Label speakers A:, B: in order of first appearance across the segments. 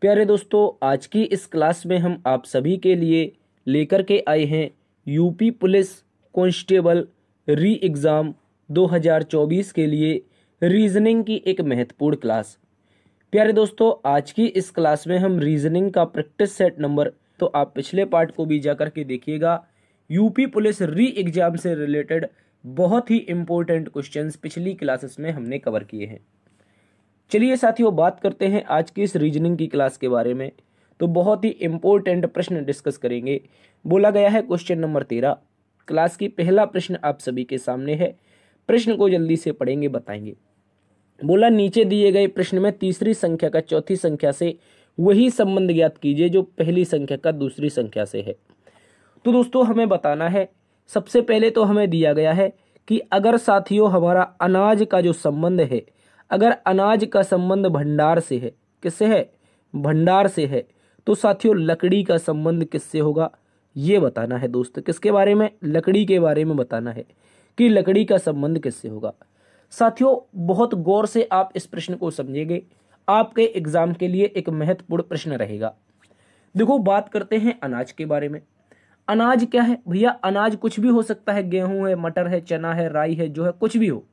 A: प्यारे दोस्तों आज की इस क्लास में हम आप सभी के लिए लेकर के आए हैं UP police constable re exam 2024 के लिए रीजनिंग की एक महत्वपूर्ण क्लास प्यारे दोस्तों आज की इस क्लास में हम रीजनिंग का प्रैक्टिस सेट नंबर तो आप पिछले पार्ट को भी जा कर के देखिएगा यूपी पुलिस री एग्ज़ाम से रिलेटेड बहुत ही इम्पोर्टेंट क्वेश्चंस पिछली क्लासेस में हमने कवर किए हैं चलिए साथियों बात करते हैं आज की इस रीजनिंग की क्लास के बारे में तो बहुत ही इम्पोर्टेंट प्रश्न डिस्कस करेंगे बोला गया है क्वेश्चन नंबर तेरह क्लास की पहला प्रश्न आप सभी के सामने है प्रश्न को जल्दी से पढ़ेंगे बताएंगे बोला नीचे दिए गए प्रश्न में तीसरी संख्या का चौथी संख्या से वही संबंध ज्ञात कीजिए जो पहली संख्या का दूसरी संख्या से है तो दोस्तों हमें बताना है सबसे पहले तो हमें दिया गया है कि अगर साथियों हमारा अनाज का जो संबंध है अगर अनाज का संबंध भंडार से है किससे है भंडार से है तो साथियों लकड़ी का संबंध किससे होगा ये बताना है दोस्त किसके बारे में लकड़ी के बारे में बताना है कि लकड़ी का संबंध किससे होगा साथियों बहुत गौर से आप इस प्रश्न को समझेंगे आपके एग्जाम के लिए एक महत्वपूर्ण प्रश्न रहेगा देखो बात करते हैं अनाज के बारे में अनाज क्या है भैया अनाज कुछ भी हो सकता है गेहूं है मटर है चना है राई है जो है कुछ भी हो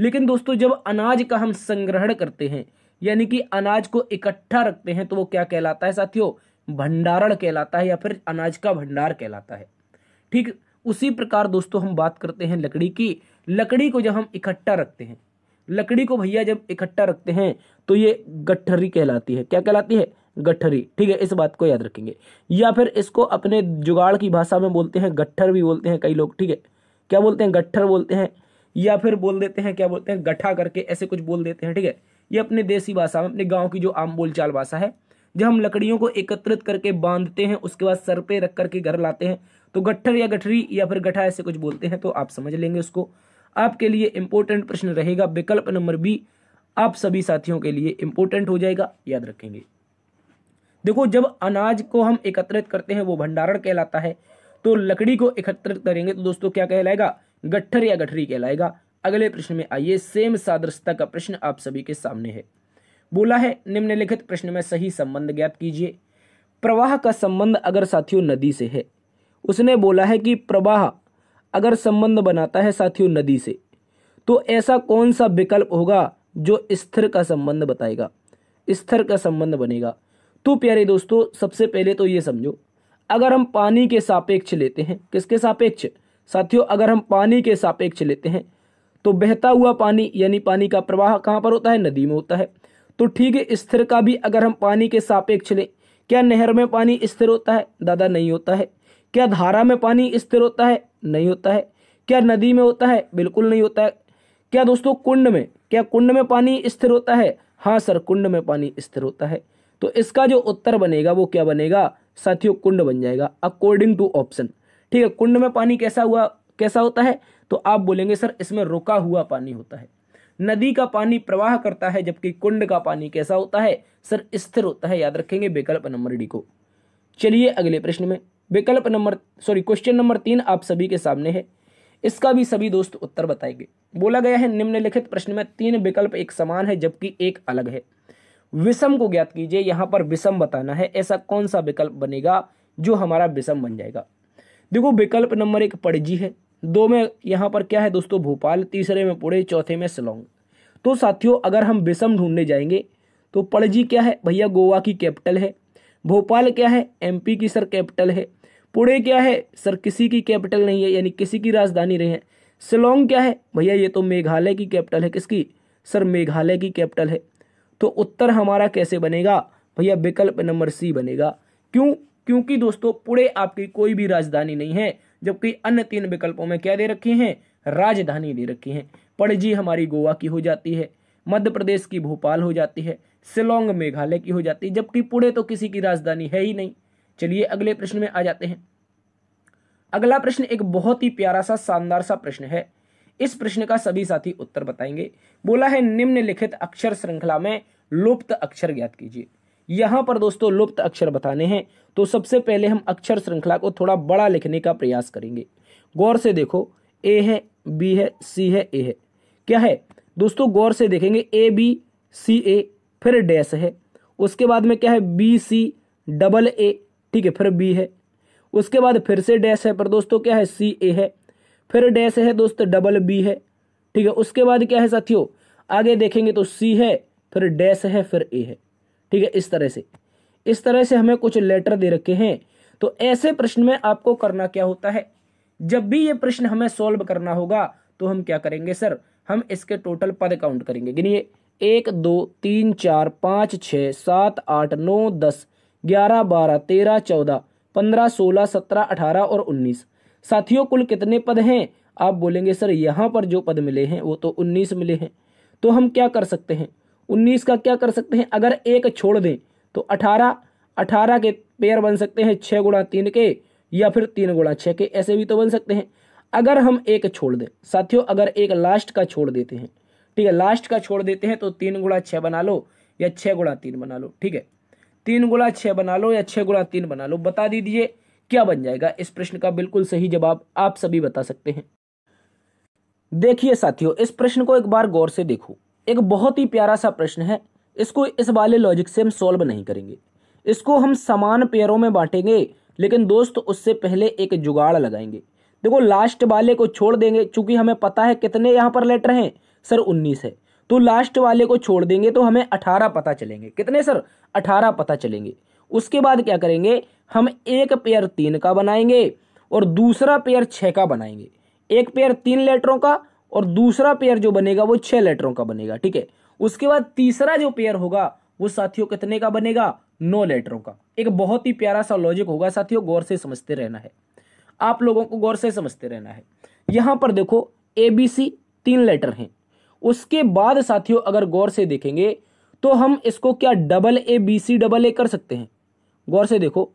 A: लेकिन दोस्तों जब अनाज का हम संग्रहण करते हैं यानी कि अनाज को इकट्ठा रखते हैं तो वो क्या कहलाता है साथियों भंडारण कहलाता है या फिर अनाज का भंडार कहलाता है ठीक उसी प्रकार दोस्तों हम बात करते हैं लकड़ी की लकड़ी को जब हम इकट्ठा रखते हैं लकड़ी को भैया जब इकट्ठा रखते हैं तो ये गठरी कहलाती है क्या कहलाती है गठरी ठीक है इस बात को याद रखेंगे या फिर इसको अपने जुगाड़ की भाषा में बोलते हैं गट्ठर भी बोलते हैं कई लोग ठीक है क्या बोलते हैं गट्ठर बोलते हैं या फिर बोल देते हैं क्या बोलते हैं गठा करके ऐसे कुछ बोल देते हैं ठीक है ये अपने देसी भाषा में अपने गाँव की जो आम बोलचाल भाषा है जब हम लकड़ियों को एकत्रित करके बांधते हैं उसके बाद सर पे रख करके घर लाते हैं तो गट्ठर या गठरी या फिर गठा ऐसे कुछ बोलते हैं तो आप समझ लेंगे उसको आपके लिए इंपॉर्टेंट प्रश्न रहेगा विकल्प नंबर बी आप सभी साथियों के लिए इंपॉर्टेंट हो जाएगा याद रखेंगे देखो जब अनाज को हम एकत्रित करते हैं वो भंडारण कहलाता है तो लकड़ी को एकत्रित करेंगे तो दोस्तों क्या कहलाएगा गठर या गठरी कहलाएगा अगले प्रश्न में आइए सेम सादृश्यता का प्रश्न आप सभी के सामने है बोला है निम्नलिखित प्रश्न में सही संबंध ज्ञात कीजिए प्रवाह का संबंध अगर साथियों नदी से है उसने बोला है कि प्रवाह अगर संबंध बनाता है साथियों नदी से तो ऐसा कौन सा विकल्प होगा जो स्थिर का संबंध बताएगा स्थिर का संबंध बनेगा तो प्यारे दोस्तों सबसे पहले तो ये समझो अगर हम पानी के सापेक्ष लेते हैं किसके सापेक्ष साथियों अगर हम पानी के सापेक्ष लेते हैं तो बहता हुआ पानी यानी पानी का प्रवाह कहाँ पर होता है नदी में होता है तो ठीक है स्थिर का भी अगर हम पानी के सापेक्ष लें क्या नहर में पानी स्थिर होता है दादा नहीं होता है क्या धारा में पानी स्थिर होता है नहीं होता है क्या नदी में होता है बिल्कुल नहीं होता है क्या दोस्तों कुंड में क्या कुंड में पानी स्थिर होता है हाँ सर कुंड में पानी स्थिर होता है तो इसका जो उत्तर बनेगा वो क्या बनेगा साथियों कुंड बन जाएगा अकॉर्डिंग टू ऑप्शन ठीक है कुंड में पानी कैसा हुआ कैसा होता है तो आप बोलेंगे सर इसमें रुका हुआ पानी होता है नदी का पानी प्रवाह करता है जबकि कुंड का पानी कैसा होता है सर स्थिर होता है याद रखेंगे विकल्प नंबर डी को चलिए अगले प्रश्न में विकल्प नंबर सॉरी क्वेश्चन नंबर तीन आप सभी के सामने है इसका भी सभी दोस्त उत्तर बताएंगे बोला गया है निम्नलिखित प्रश्न में तीन विकल्प एक समान है जबकि एक अलग है विषम को ज्ञात कीजिए यहाँ पर विषम बताना है ऐसा कौन सा विकल्प बनेगा जो हमारा विषम बन जाएगा देखो विकल्प नंबर एक पड़जी है दो में यहाँ पर क्या है दोस्तों भोपाल तीसरे में पुणे चौथे में सिलोंग तो साथियों अगर हम विषम ढूंढने जाएंगे तो पड़जी क्या है भैया गोवा की कैपिटल है भोपाल क्या है एमपी की सर कैपिटल है पुणे क्या है सर किसी की कैपिटल नहीं है यानी किसी की राजधानी नहीं है सिलोंग क्या है भैया ये तो मेघालय की कैपिटल है किसकी सर मेघालय की कैपिटल है तो उत्तर हमारा कैसे बनेगा भैया विकल्प नंबर सी बनेगा क्यों क्योंकि दोस्तों पुणे आपकी कोई भी राजधानी नहीं है जबकि अन्य तीन विकल्पों में क्या दे रखे हैं राजधानी दे रखी है पणजी हमारी गोवा की हो जाती है मध्य प्रदेश की भोपाल हो जाती है सिलोंग मेघालय की हो जाती है जबकि पुणे तो किसी की राजधानी है ही नहीं चलिए अगले प्रश्न में आ जाते हैं अगला प्रश्न एक बहुत ही प्यारा सा शानदार सा प्रश्न है इस प्रश्न का सभी साथी उत्तर बताएंगे बोला है निम्नलिखित अक्षर श्रृंखला में लुप्त अक्षर ज्ञात कीजिए यहां पर दोस्तों लुप्त अक्षर बताने हैं तो सबसे पहले हम अक्षर श्रृंखला को थोड़ा बड़ा लिखने का प्रयास करेंगे गौर से देखो ए है बी है सी है ए है क्या है दोस्तों गौर से देखेंगे ए बी सी ए फिर डैश है उसके बाद में क्या है बी सी डबल ए ठीक है फिर बी है उसके बाद फिर से डैश है पर दोस्तों क्या है सी ए है फिर डैश है दोस्तों डबल बी है ठीक है उसके बाद क्या है साथियों आगे देखेंगे तो सी है फिर डैश है फिर ए है ठीक है इस तरह से इस तरह से हमें कुछ लेटर दे रखे हैं तो ऐसे प्रश्न में आपको करना क्या होता है जब भी ये प्रश्न हमें सॉल्व करना होगा तो हम क्या करेंगे सर हम इसके टोटल पद काउंट करेंगे गिनिए एक दो तीन चार पाँच छः सात आठ नौ दस ग्यारह बारह तेरह चौदह पंद्रह सोलह सत्रह अठारह और उन्नीस साथियों कुल कितने पद हैं आप बोलेंगे सर यहाँ पर जो पद मिले हैं वो तो उन्नीस मिले हैं तो हम क्या कर सकते हैं उन्नीस का क्या कर सकते हैं अगर एक छोड़ दें तो अठारह अठारह के पेयर बन सकते हैं छः गुणा तीन के या फिर तीन गुणा छः के ऐसे भी तो बन सकते हैं अगर हम एक छोड़ दें साथियों अगर एक लास्ट का छोड़ देते हैं ठीक है लास्ट का छोड़ देते हैं तो तीन गुणा छः बना लो या छः गुणा तीन बना लो ठीक है तीन गुणा छः बना लो या छः गुणा तीन बना लो बता दीजिए क्या बन जाएगा इस प्रश्न का बिल्कुल सही जवाब आप सभी बता सकते हैं देखिए साथियों इस प्रश्न को एक बार गौर से देखो एक बहुत ही प्यारा सा प्रश्न है इसको इस वाले लॉजिक से हम सॉल्व नहीं करेंगे इसको हम समान पेयरों में बांटेंगे लेकिन दोस्त उससे पहले एक जुगाड़ लगाएंगे देखो लास्ट वाले को छोड़ देंगे चूंकि हमें पता है कितने यहाँ पर लेटर हैं सर उन्नीस है तो लास्ट वाले को छोड़ देंगे तो हमें अठारह पता चलेंगे कितने सर अठारह पता चलेंगे उसके बाद क्या करेंगे हम एक पेयर तीन का बनाएंगे और दूसरा पेयर छः का बनाएंगे एक पेयर तीन लेटरों का और दूसरा पेयर जो बनेगा वो छः लेटरों का बनेगा ठीक है उसके बाद तीसरा जो पेयर होगा वो साथियों कितने का बनेगा नो लेटरों का एक बहुत ही प्यारा सा लॉजिक होगा साथियों गौर से समझते रहना है आप लोगों को गौर से समझते रहना है यहां पर देखो ए बी सी तीन लेटर हैं उसके बाद साथियों अगर गौर से देखेंगे तो हम इसको क्या double A B C double A कर सकते हैं गौर से देखो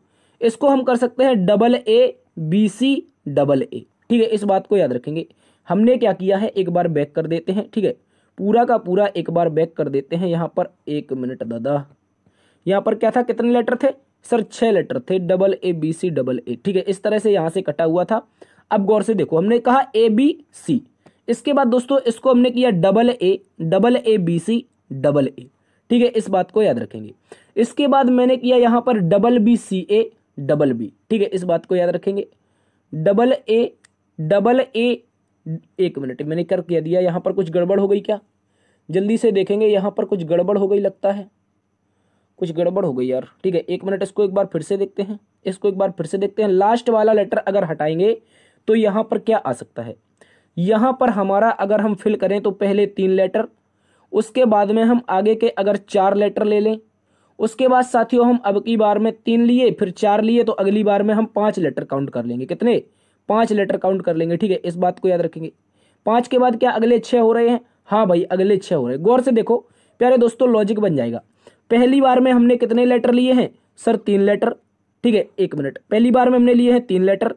A: इसको हम कर सकते हैं double A B C double A ठीक है इस बात को याद रखेंगे हमने क्या किया है एक बार बैक कर देते हैं ठीक है पूरा का पूरा एक बार बैक कर देते हैं यहाँ पर एक मिनट दादा यहाँ पर क्या था कितने लेटर थे सर छः लेटर थे double A B C double A ठीक है इस तरह से यहाँ से कटा हुआ था अब गौर से देखो हमने कहा ए बी सी इसके बाद दोस्तों इसको हमने किया double A double A B C double A ठीक है इस बात को याद रखेंगे इसके बाद मैंने किया यहाँ पर double B C A double B ठीक है इस बात को याद रखेंगे डबल ए डबल ए एक मिनट मैंने कर क्या दिया यहाँ पर कुछ गड़बड़ हो गई क्या जल्दी से देखेंगे यहाँ पर कुछ गड़बड़ हो गई लगता है कुछ गड़बड़ हो गई यार ठीक है एक मिनट इसको एक बार फिर से देखते हैं इसको एक बार फिर से देखते हैं लास्ट वाला लेटर अगर हटाएंगे तो यहाँ पर क्या आ सकता है यहाँ पर हमारा अगर हम फिल करें तो पहले तीन लेटर उसके बाद में हम आगे के अगर चार लेटर ले लें उसके बाद साथियों हम अब की बार में तीन लिए फिर चार लिए तो अगली बार में हम पाँच लेटर काउंट कर लेंगे कितने पाँच लेटर काउंट कर लेंगे ठीक है इस बात को याद रखेंगे पाँच के बाद क्या अगले छः हो रहे हैं हाँ भाई अगले छः हो रहे हैं गौर से देखो प्यारे दोस्तों लॉजिक बन जाएगा पहली बार में हमने कितने लेटर लिए हैं सर तीन लेटर ठीक है एक मिनट पहली बार में हमने लिए हैं तीन लेटर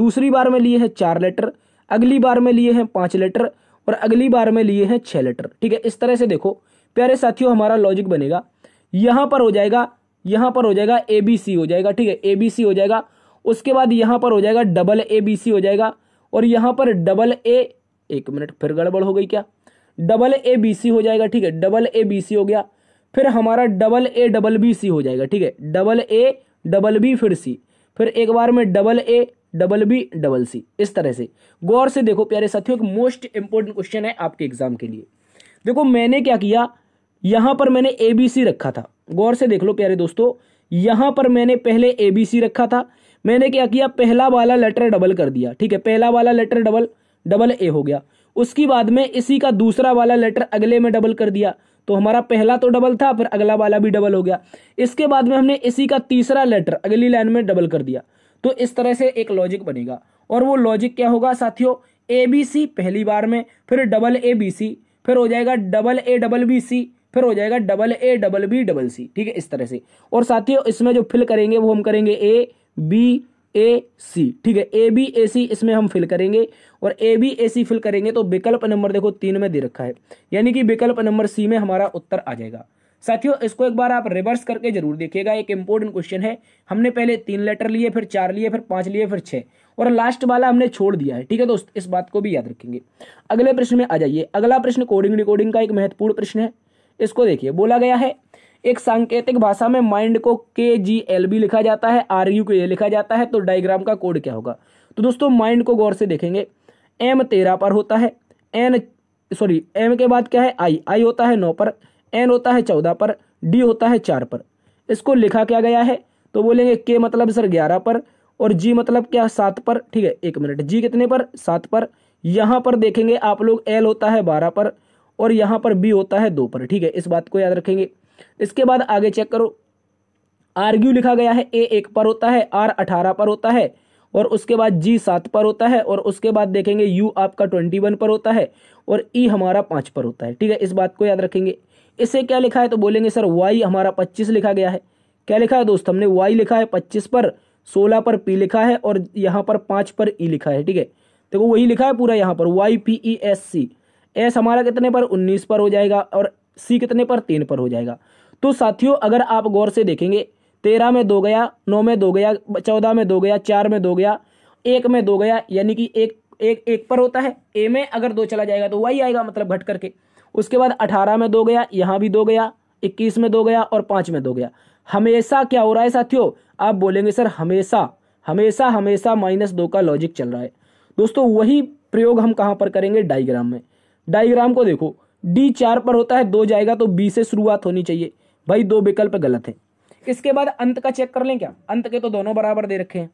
A: दूसरी बार में लिए हैं चार लेटर अगली बार में लिए हैं पाँच लेटर और अगली बार में लिए हैं छः लेटर ठीक है इस तरह से देखो प्यारे साथियों हमारा लॉजिक बनेगा यहाँ पर हो जाएगा यहाँ पर हो जाएगा ए बी सी हो जाएगा ठीक है ए बी सी हो जाएगा उसके बाद यहाँ पर हो जाएगा डबल ए बी सी हो जाएगा और यहाँ पर डबल ए एक मिनट फिर गड़बड़ हो गई क्या डबल ए बी सी हो जाएगा ठीक है डबल ए बी सी हो गया फिर हमारा double A double B C हो जाएगा ठीक है डबल ए डबल बी फिर सी फिर एक बार में double A double B double C इस तरह से गौर से देखो प्यारे साथियों मोस्ट इंपॉर्टेंट क्वेश्चन है आपके एग्जाम के लिए देखो मैंने क्या किया यहां पर मैंने ए बी सी रखा था गौर से देख लो प्यारे दोस्तों यहां पर मैंने पहले ए बी सी रखा था मैंने क्या किया पहला वाला लेटर डबल कर दिया ठीक है पहला वाला लेटर डबल डबल ए हो गया उसके बाद में इसी का दूसरा वाला लेटर अगले में डबल कर दिया तो हमारा पहला तो डबल था फिर अगला वाला भी डबल हो गया इसके बाद में हमने इसी का तीसरा लेटर अगली लाइन में डबल कर दिया तो इस तरह से एक लॉजिक बनेगा और वो लॉजिक क्या होगा साथियों ए बी सी पहली बार में फिर डबल ए बी सी फिर हो जाएगा double A double B C फिर हो जाएगा double A double B double C ठीक है इस तरह से और साथियों इसमें जो फिल करेंगे वो हम करेंगे ए बी ए सी ठीक है ए बी ए सी इसमें हम फिल करेंगे और A B A C fill करेंगे तो विकल्प नंबर देखो तीन में दे रखा है यानी कि विकल्प नंबर सी में हमारा उत्तर आ जाएगा साथियों इसको एक बार आप रिवर्स करके जरूर देखिएगा एक इंपॉर्टेंट क्वेश्चन है हमने पहले तीन लेटर लिए फिर चार लिए फिर पांच लिए फिर छह और लास्ट वाला हमने छोड़ दिया है ठीक है दोस्त इस बात को भी याद रखेंगे अगले प्रश्न में आ जाइए अगला प्रश्न कोडिंग रिकॉर्डिंग का एक महत्वपूर्ण प्रश्न है इसको देखिए बोला गया है एक सांकेतिक भाषा में माइंड को के जी एल बी लिखा जाता है आर यू ये लिखा जाता है तो डायग्राम का कोड क्या होगा तो दोस्तों माइंड को गौर से देखेंगे एम तेरह पर होता है एन सॉरी एम के बाद क्या है आई आई होता है नौ पर एन होता है चौदह पर डी होता है चार पर इसको लिखा क्या गया है तो बोलेंगे के मतलब सर ग्यारह पर और जी मतलब क्या सात पर ठीक है एक मिनट जी कितने पर सात पर यहाँ पर देखेंगे आप लोग एल होता है बारह पर और यहाँ पर बी होता है दो पर ठीक है इस बात को याद रखेंगे इसके बाद आगे चेक करो आर्ग्यू लिखा गया है ए एक पर होता है आर अठारह पर होता है और उसके बाद जी सात पर होता है और उसके बाद देखेंगे यू आपका ट्वेंटी वन पर होता है और ई e हमारा पाँच पर होता है ठीक है इस बात को याद रखेंगे इसे क्या लिखा है तो बोलेंगे सर वाई हमारा पच्चीस लिखा गया है क्या लिखा है दोस्त हमने वाई लिखा है पच्चीस पर सोलह पर पी लिखा है और यहाँ पर पाँच पर ई e लिखा है ठीक है देखो वही लिखा है पूरा यहाँ पर Y P E S C S हमारा कितने पर उन्नीस पर हो जाएगा और सी कितने पर तीन पर हो जाएगा तो साथियों अगर आप गौर से देखेंगे तेरह में दो गया नौ में दो गया चौदह में दो गया चार में दो गया एक में दो गया यानी कि एक एक एक पर होता है ए में अगर दो चला जाएगा तो वही आएगा मतलब घट करके उसके बाद अठारह में दो गया यहाँ भी दो गया इक्कीस में दो गया और पाँच में दो गया हमेशा क्या हो रहा है साथियों आप बोलेंगे सर हमेशा हमेशा हमेशा माइनस दो का लॉजिक चल रहा है दोस्तों वही प्रयोग हम कहाँ पर करेंगे डाइग्राम में डाइग्राम को देखो डी चार पर होता है दो जाएगा तो बी से शुरुआत होनी चाहिए भाई दो विकल्प गलत है इसके बाद अंत का चेक कर लें क्या अंत के तो दोनों बराबर दे रखे हैं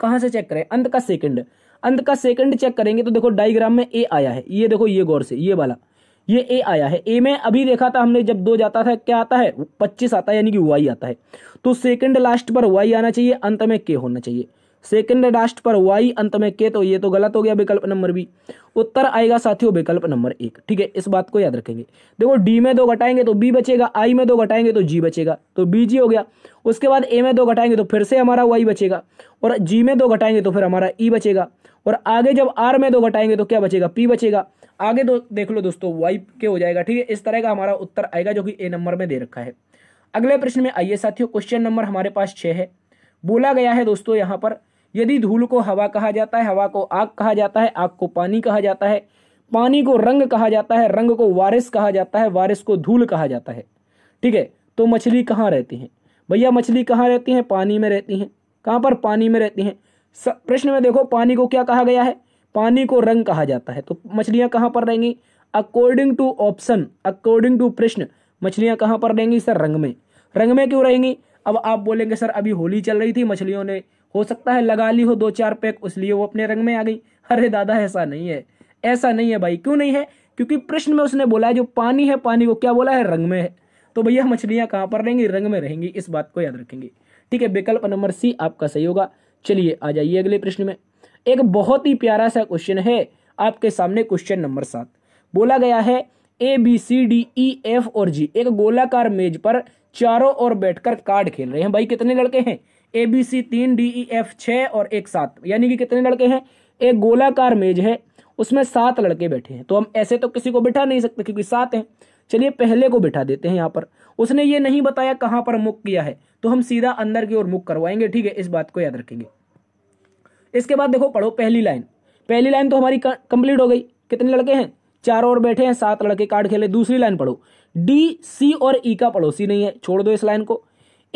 A: कहां से चेक करें अंत का सेकंड अंत का सेकंड चेक करेंगे तो देखो डायग्राम में ए आया है ये देखो ये गौर से ये वाला ये ए आया है ए में अभी देखा था हमने जब दो जाता था क्या आता है पच्चीस आता है यानी कि वाई आता है तो सेकंड लास्ट पर वाई आना चाहिए अंत में के होना चाहिए सेकेंड लास्ट पर वाई अंत में के तो ये तो गलत हो गया विकल्प नंबर बी उत्तर आएगा साथियों विकल्प नंबर एक ठीक है इस बात को याद रखेंगे देखो डी में दो घटाएंगे तो बी बचेगा आई में दो घटाएंगे तो जी बचेगा तो बी जी हो गया उसके बाद ए में दो घटाएंगे तो फिर से हमारा वाई बचेगा और जी में दो घटाएंगे तो फिर हमारा ई बचेगा और आगे जब आर में दो घटाएंगे तो क्या बचेगा पी बचेगा आगे दो तो देख लो दोस्तों वाई के हो जाएगा ठीक है इस तरह का हमारा उत्तर आएगा जो कि ए नंबर में दे रखा है अगले प्रश्न में आइए साथियों क्वेश्चन नंबर हमारे पास छः है बोला गया है दोस्तों यहाँ पर यदि धूल को हवा कहा जाता है हवा को आग कहा जाता है आग को पानी कहा जाता है पानी को रंग कहा जाता है रंग को वारिस कहा जाता है वारिस को धूल कहा जाता है ठीक है तो मछली कहाँ रहती हैं भैया मछली कहाँ रहती हैं पानी में रहती हैं कहाँ पर पानी में रहती हैं प्रश्न में देखो पानी को क्या कहा गया है पानी को रंग कहा जाता है तो मछलियाँ कहाँ पर रहेंगी according to option according to प्रश्न मछलियाँ कहाँ पर रहेंगी सर रंग में रंग में क्यों रहेंगी अब आप बोलेंगे सर अभी होली चल रही थी मछलियों ने हो सकता है लगा ली हो दो चार पैक उसलिए वो अपने रंग में आ गई अरे दादा ऐसा नहीं है ऐसा नहीं है भाई क्यों नहीं है क्योंकि प्रश्न में उसने बोला है जो पानी है पानी को क्या बोला है रंग में है तो भैया मछलियाँ कहाँ पर रहेंगी रंग में रहेंगी इस बात को याद रखेंगे ठीक है विकल्प नंबर सी आपका सही होगा चलिए आ जाइए अगले प्रश्न में एक बहुत ही प्यारा सा क्वेश्चन है आपके सामने क्वेश्चन नंबर सात बोला गया है A B C D E F और जी एक गोलाकार मेज पर चारों ओर बैठकर कार्ड खेल रहे हैं भाई कितने लड़के हैं ए बी सी तीन डी ई एफ छः और एक सात यानी कि कितने लड़के हैं एक गोलाकार मेज है उसमें सात लड़के बैठे हैं तो हम ऐसे तो किसी को बिठा नहीं सकते क्योंकि सात हैं चलिए पहले को बिठा देते हैं यहाँ पर उसने ये नहीं बताया कहाँ पर मुक किया है तो हम सीधा अंदर की ओर मुक करवाएंगे ठीक है इस बात को याद रखेंगे इसके बाद देखो पढ़ो पहली लाइन पहली लाइन तो हमारी कंप्लीट हो गई कितने लड़के हैं चार और बैठे हैं सात लड़के कार्ड खेले दूसरी लाइन पढ़ो डी सी और ई e का पड़ोसी नहीं है छोड़ दो इस लाइन को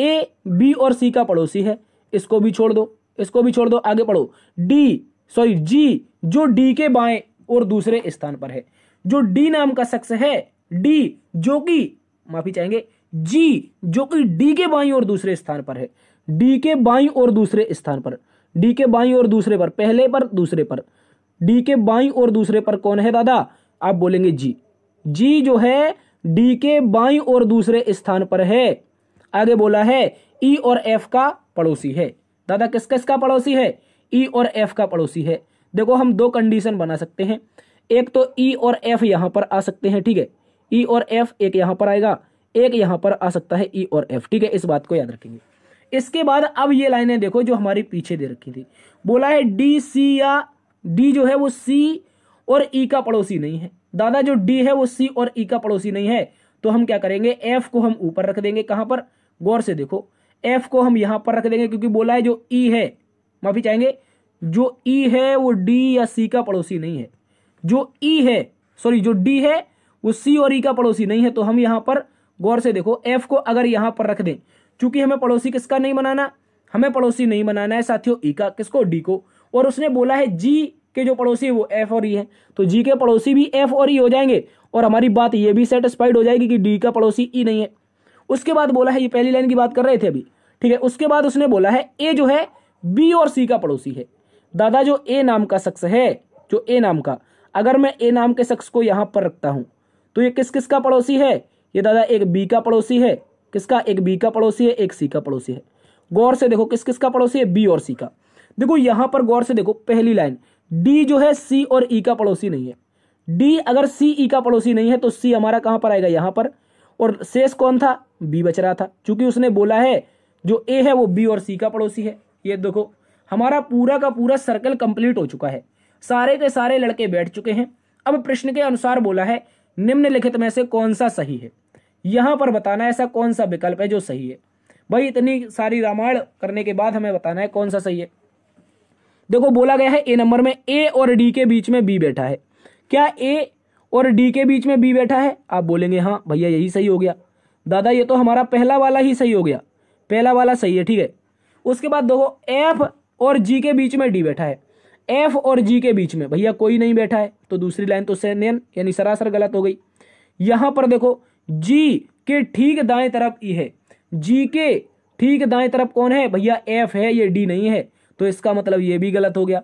A: ए बी और सी का पड़ोसी है इसको भी छोड़ दो इसको भी छोड़ दो आगे पढ़ो डी सॉरी जी जो डी के बाएं और दूसरे स्थान पर है जो डी नाम का शख्स है डी जो कि माफी चाहेंगे जी जो कि डी के बाई और दूसरे स्थान पर है डी के बाई और दूसरे स्थान पर डी के बाई और दूसरे पर पहले पर दूसरे पर डी के बाई और दूसरे पर कौन है दादा आप बोलेंगे जी जी जो है डी के बाई और दूसरे स्थान पर है आगे बोला है ई e और एफ का पड़ोसी है दादा किस किस का पड़ोसी है ई e और एफ का पड़ोसी है देखो हम दो कंडीशन बना सकते हैं एक तो ई e और एफ यहाँ पर आ सकते हैं ठीक है ई e और एफ एक यहाँ पर आएगा एक यहाँ पर आ सकता है ई e और एफ ठीक है इस बात को याद रखेंगे इसके बाद अब ये लाइनें देखो जो हमारी पीछे दे रखी थी बोला है डी सी या डी जो है वो सी और ई का पड़ोसी नहीं है दादा जो डी है वो सी और ई का पड़ोसी नहीं है तो हम क्या करेंगे एफ को हम ऊपर रख देंगे कहाँ पर गौर से देखो एफ को हम यहां पर रख देंगे क्योंकि बोला है जो ई e है माफी चाहेंगे जो ई e है वो डी या सी का पड़ोसी नहीं है जो ई e है सॉरी जो डी है वो सी और ई e का पड़ोसी नहीं है तो हम यहां पर गौर से देखो एफ को अगर यहां पर रख दें चूंकि हमें पड़ोसी किसका नहीं बनाना हमें पड़ोसी नहीं बनाना है साथियों ई e का किसको डी को और उसने बोला है जी के जो पड़ोसी है वो एफ और ई e है तो जी के पड़ोसी भी एफ और ई हो जाएंगे और हमारी बात ये भी सेटिस्फाइड हो जाएगी कि डी का पड़ोसी ई नहीं है उसके बाद बोला है ये पहली लाइन की बात कर रहे थे अभी ठीक है उसके बाद उसने बोला है ए जो है बी और सी का पड़ोसी है दादा जो ए नाम का शख्स है जो ए नाम का अगर मैं ए नाम के शख्स को यहाँ पर रखता हूँ तो ये किस किस का पड़ोसी है ये दादा एक बी का पड़ोसी है किसका एक बी का पड़ोसी है एक सी का पड़ोसी है गौर से देखो किस किस का पड़ोसी है बी और सी का देखो यहाँ पर गौर से देखो पहली लाइन डी जो है सी और ई e का पड़ोसी नहीं है डी अगर सी ई e का पड़ोसी नहीं है तो सी हमारा कहाँ पर आएगा यहाँ पर और शेष कौन था बी बच रहा था चूंकि उसने बोला है जो ए है वो बी और सी का पड़ोसी है ये देखो हमारा पूरा का पूरा सर्कल कंप्लीट हो चुका है सारे के सारे लड़के बैठ चुके हैं अब प्रश्न के अनुसार बोला है निम्नलिखित में से कौन सा सही है यहाँ पर बताना ऐसा कौन सा विकल्प है जो सही है भाई इतनी सारी रामायण करने के बाद हमें बताना है कौन सा सही है देखो बोला गया है ए नंबर में ए और डी के बीच में बी बैठा है क्या ए और डी के बीच में बी बैठा है आप बोलेंगे हाँ भैया यही सही हो गया दादा ये तो हमारा पहला वाला ही सही हो गया पहला वाला सही है ठीक है उसके बाद देखो एफ और जी के बीच में डी बैठा है एफ और जी के बीच में भैया कोई नहीं बैठा है तो दूसरी लाइन तो सैन यानी सरासर गलत हो गई यहां पर देखो जी के ठीक दाएं तरफ ई e है जी के ठीक दाएं तरफ कौन है भैया एफ है ये डी नहीं है तो इसका मतलब ये भी गलत हो गया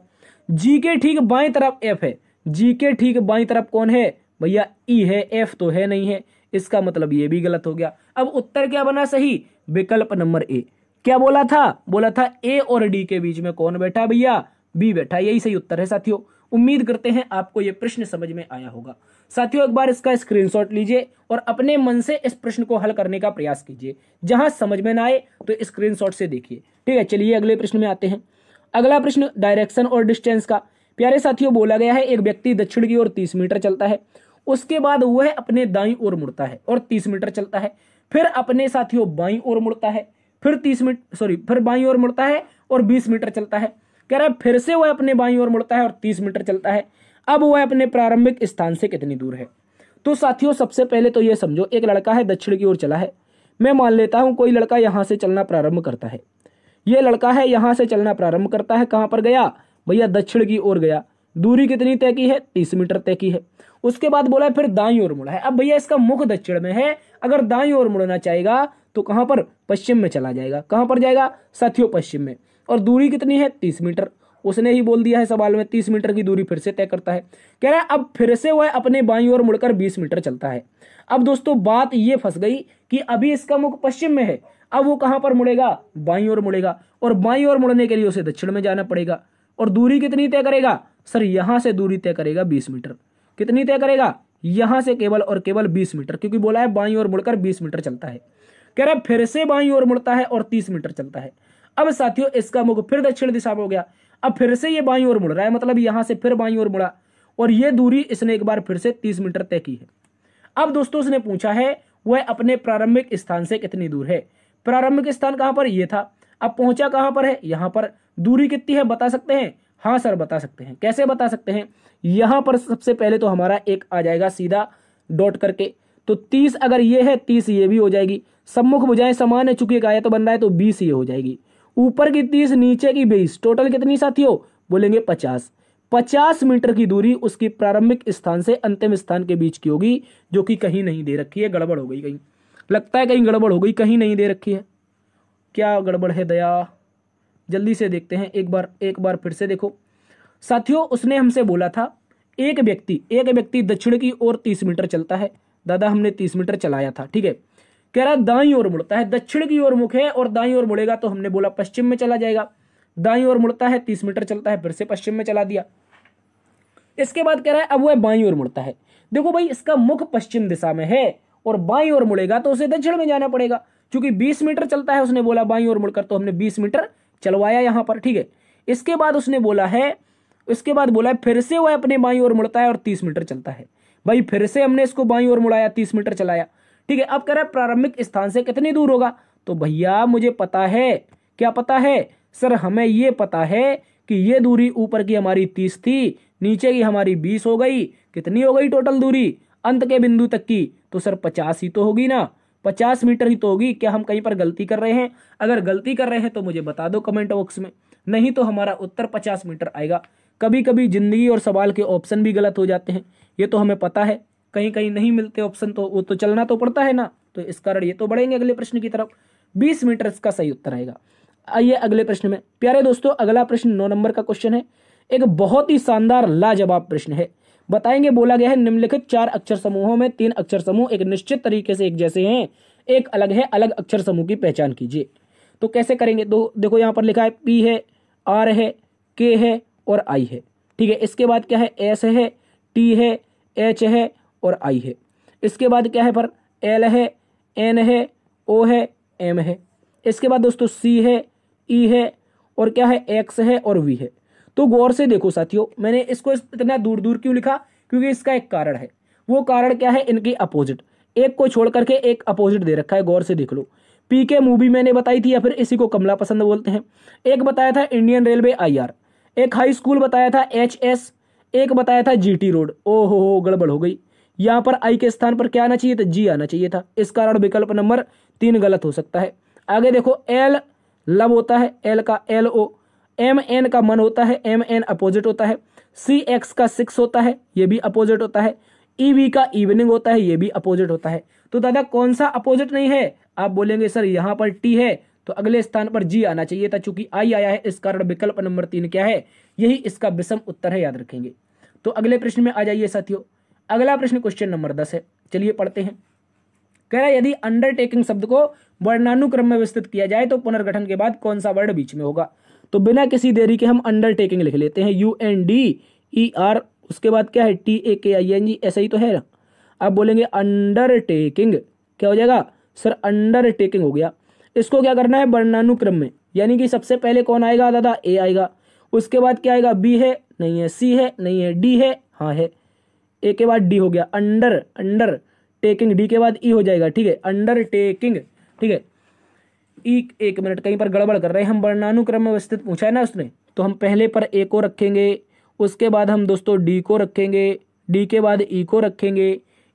A: जी के ठीक बाएं तरफ एफ है जी के ठीक बाई तरफ कौन है भैया ई e है एफ तो है नहीं है इसका मतलब ये भी गलत हो गया अब उत्तर क्या बना सही विकल्प नंबर ए क्या बोला था बोला था ए और डी के बीच में कौन बैठा भैया बी बैठा यही सही उत्तर है साथियों उम्मीद करते हैं आपको यह प्रश्न समझ में आया होगा साथियों एक बार इसका स्क्रीनशॉट लीजिए और अपने मन से इस प्रश्न को हल करने का प्रयास कीजिए जहां समझ में ना आए तो स्क्रीनशॉट से देखिए ठीक है चलिए अगले प्रश्न में आते हैं अगला प्रश्न डायरेक्शन और डिस्टेंस का प्यारे साथियों बोला गया है एक व्यक्ति दक्षिण की ओर तीस मीटर चलता है उसके बाद वह अपने दाई ओर मुड़ता है और तीस मीटर चलता है फिर अपने साथियों बाई ओर मुड़ता है फिर तीस मीटर सॉरी फिर बाई ओर मुड़ता है और बीस मीटर चलता है कह रहा है फिर से वह अपने बाई ओर मुड़ता है और तीस मीटर चलता है अब वह अपने प्रारंभिक स्थान से कितनी दूर है तो साथियों सबसे पहले तो यह समझो एक लड़का है दक्षिण की ओर चला है मैं मान लेता हूं कोई लड़का यहां से चलना प्रारंभ करता है ये लड़का है यहां से चलना प्रारंभ करता है कहां पर गया भैया दक्षिण की ओर गया दूरी कितनी तय की है तीस मीटर तय की है उसके बाद बोला है फिर दाई ओर मुड़ा है अब भैया इसका मुख दक्षिण में है अगर दाई ओर मुड़ना चाहेगा तो कहां पर पश्चिम में चला जाएगा कहां पर जाएगा साथियों पश्चिम में और दूरी कितनी है तीस मीटर उसने ही बोल दिया है सवाल में तीस मीटर की दूरी फिर से तय करता है कह रहा है अब फिर से वह अपने बाई ओर मुड़कर बीस मीटर चलता है अब दोस्तों बात ये फंस गई कि अभी इसका मुख पश्चिम में है अब वो कहाँ पर मुड़ेगा बाई ओर मुड़ेगा और बाई ओर मुड़ने के लिए उसे दक्षिण में जाना पड़ेगा और दूरी कितनी तय करेगा सर यहां से दूरी तय करेगा बीस मीटर कितनी तय करेगा यहां से केवल और केवल बीस मीटर क्योंकि बोला है बाई और मुड़कर बीस मीटर चलता है कह रहा फिर से बाई और मुड़ता है और तीस मीटर चलता है अब साथियों इसका मुख फिर दक्षिण दिशा हो गया अब फिर से ये बाई और मुड़ रहा है मतलब यहां से फिर बाई और मुड़ा और ये दूरी इसने एक बार फिर से तीस मीटर तय की है अब दोस्तों उसने पूछा है वह अपने प्रारंभिक स्थान से कितनी दूर है प्रारंभिक स्थान कहां पर यह था अब पहुंचा कहां पर है यहां पर दूरी कितनी है बता सकते हैं हाँ सर बता सकते हैं कैसे बता सकते हैं यहाँ पर सबसे पहले तो हमारा एक आ जाएगा सीधा डॉट करके तो तीस अगर ये है तीस ये भी हो जाएगी सम्मुख बुझाएं समान है चुकी आया तो बन रहा है तो बीस ये हो जाएगी ऊपर की तीस नीचे की बीस टोटल कितनी साथियों बोलेंगे पचास पचास मीटर की दूरी उसकी प्रारंभिक स्थान से अंतिम स्थान के बीच की होगी जो कि कहीं नहीं दे रखी है गड़बड़ हो गई कहीं लगता है कहीं गड़बड़ हो गई कहीं नहीं दे रखी है क्या गड़बड़ है दया जल्दी से देखते हैं एक बार एक बार फिर से देखो साथियों उसने हमसे बोला था एक व्यक्ति एक व्यक्ति दक्षिण की ओर तीस मीटर चलता है दादा हमने तीस मीटर चलाया था ठीक है कह रहा दाई ओर मुड़ता है दक्षिण की ओर मुख है और दाई ओर मुड़ेगा तो हमने बोला पश्चिम में चला जाएगा दाई ओर मुड़ता है तीस मीटर चलता है फिर से पश्चिम में चला दिया इसके बाद कह रहा है अब वह बाई ओर मुड़ता है देखो भाई इसका मुख पश्चिम दिशा में है और बाई ओर मुड़ेगा तो उसे दक्षिण में जाना पड़ेगा क्योंकि बीस मीटर चलता है उसने बोला बाई ओर मुड़कर तो हमने बीस मीटर चलवाया यहाँ पर ठीक है इसके बाद उसने बोला है उसके बाद बोला है फिर से वह अपने बाई ओर मुड़ता है और तीस मीटर चलता है भाई फिर से हमने इसको बाई ओर मुड़ाया तीस मीटर चलाया ठीक है अब कह रहा है प्रारंभिक स्थान से कितनी दूर होगा तो भैया मुझे पता है क्या पता है सर हमें ये पता है कि ये दूरी ऊपर की हमारी तीस थी नीचे की हमारी बीस हो गई कितनी हो गई टोटल दूरी अंत के बिंदु तक की तो सर पचास ही तो होगी ना पचास मीटर ही तो होगी क्या हम कहीं पर गलती कर रहे हैं अगर गलती कर रहे हैं तो मुझे बता दो कमेंट बॉक्स में नहीं तो हमारा उत्तर पचास मीटर आएगा कभी कभी जिंदगी और सवाल के ऑप्शन भी गलत हो जाते हैं ये तो हमें पता है कहीं कहीं नहीं मिलते ऑप्शन तो वो तो चलना तो पड़ता है ना तो इस कारण ये तो बढ़ेंगे अगले प्रश्न की तरफ बीस मीटर इसका सही उत्तर आएगा आइए अगले प्रश्न में प्यारे दोस्तों अगला प्रश्न नौ नंबर का क्वेश्चन है एक बहुत ही शानदार लाजवाब प्रश्न है बताएंगे बोला गया है निम्नलिखित चार अक्षर समूहों में तीन अक्षर समूह एक निश्चित तरीके से एक जैसे हैं एक अलग है अलग अक्षर समूह की पहचान कीजिए तो कैसे करेंगे दो देखो यहाँ पर लिखा है पी है आर है के है और आई है ठीक है इसके बाद क्या है एस है टी है एच है और आई है इसके बाद क्या है पर एल है एन है ओ है एम है इसके बाद दोस्तों सी है ई है और क्या है एक्स है और वी है तो गौर से देखो साथियों मैंने इसको इतना दूर दूर क्यों लिखा क्योंकि इसका एक कारण है वो कारण क्या है इनके अपोजिट एक को छोड़ करके एक अपोजिट दे रखा है गौर से देख लो पी के मूवी मैंने बताई थी या फिर इसी को कमला पसंद बोलते हैं एक बताया था इंडियन रेलवे आई आर एक हाई स्कूल बताया था एच एस एक बताया था जी टी रोड ओ हो हो गड़बड़ हो गई यहाँ पर आई के स्थान पर क्या आना चाहिए था जी आना चाहिए था इस कारण विकल्प नंबर तीन गलत हो सकता है आगे देखो एल लव होता है एल का एल ओ एम एन का मन होता है एम एन अपोजिट होता है सी एक्स का सिक्स होता है ये भी अपोजिट होता है ई e वी का इवनिंग होता है ये भी अपोजिट होता है तो दादा कौन सा अपोजिट नहीं है आप बोलेंगे सर यहाँ पर टी है तो अगले स्थान पर जी आना चाहिए था चूंकि आई आया है इस कारण विकल्प नंबर तीन क्या है यही इसका विषम उत्तर है याद रखेंगे तो अगले प्रश्न में आ जाइए साथियों अगला प्रश्न क्वेश्चन नंबर दस है चलिए पढ़ते हैं कह रहा है यदि अंडरटेकिंग शब्द को वर्णानुक्रम में विस्तृत किया जाए तो पुनर्गठन के बाद कौन सा वर्ड बीच में होगा तो बिना किसी देरी के हम अंडरटेकिंग लिख लेते हैं U N D E R उसके बाद क्या है टी ए के आई एन जी ऐसा ही तो है ना अब बोलेंगे अंडरटेकिंग क्या हो जाएगा सर अंडरटेकिंग हो गया इसको क्या करना है वर्णानुक्रम में यानी कि सबसे पहले कौन आएगा दादा ए आएगा उसके बाद क्या आएगा बी है नहीं है सी है नहीं है डी है हाँ है ए के बाद डी हो गया अंडर अंडर टेकिंग डी के बाद ई e हो जाएगा ठीक है अंडर टेकिंग ठीक है एक एक मिनट कहीं पर गड़बड़ कर रहे हैं हम वर्णानुक्रम में व्यवस्थित पूछा है ना उसने तो हम पहले पर ए को रखेंगे उसके बाद हम दोस्तों डी को रखेंगे डी के बाद ई e को रखेंगे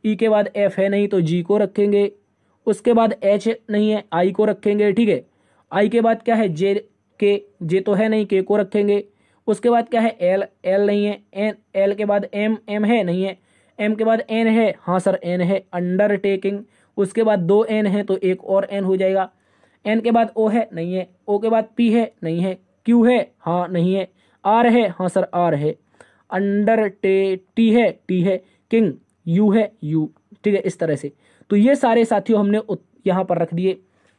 A: ई e के बाद एफ है नहीं तो जी को रखेंगे उसके बाद एच नहीं है आई को रखेंगे ठीक है आई के बाद क्या है जे के जे तो है नहीं के को रखेंगे उसके बाद क्या है एल एल नहीं है एन एल के बाद एम एम है नहीं है एम के बाद एन है हाँ सर एन है अंडरटेकिंग उसके बाद दो एन है तो एक और एन हो जाएगा एन के बाद ओ है नहीं है ओ के बाद पी है नहीं है क्यू है हाँ नहीं है आर है हाँ सर आर है अंडर टे टी है टी है किंग यू है यू ठीक है इस तरह से तो ये सारे साथियों हमने यहाँ पर रख दिए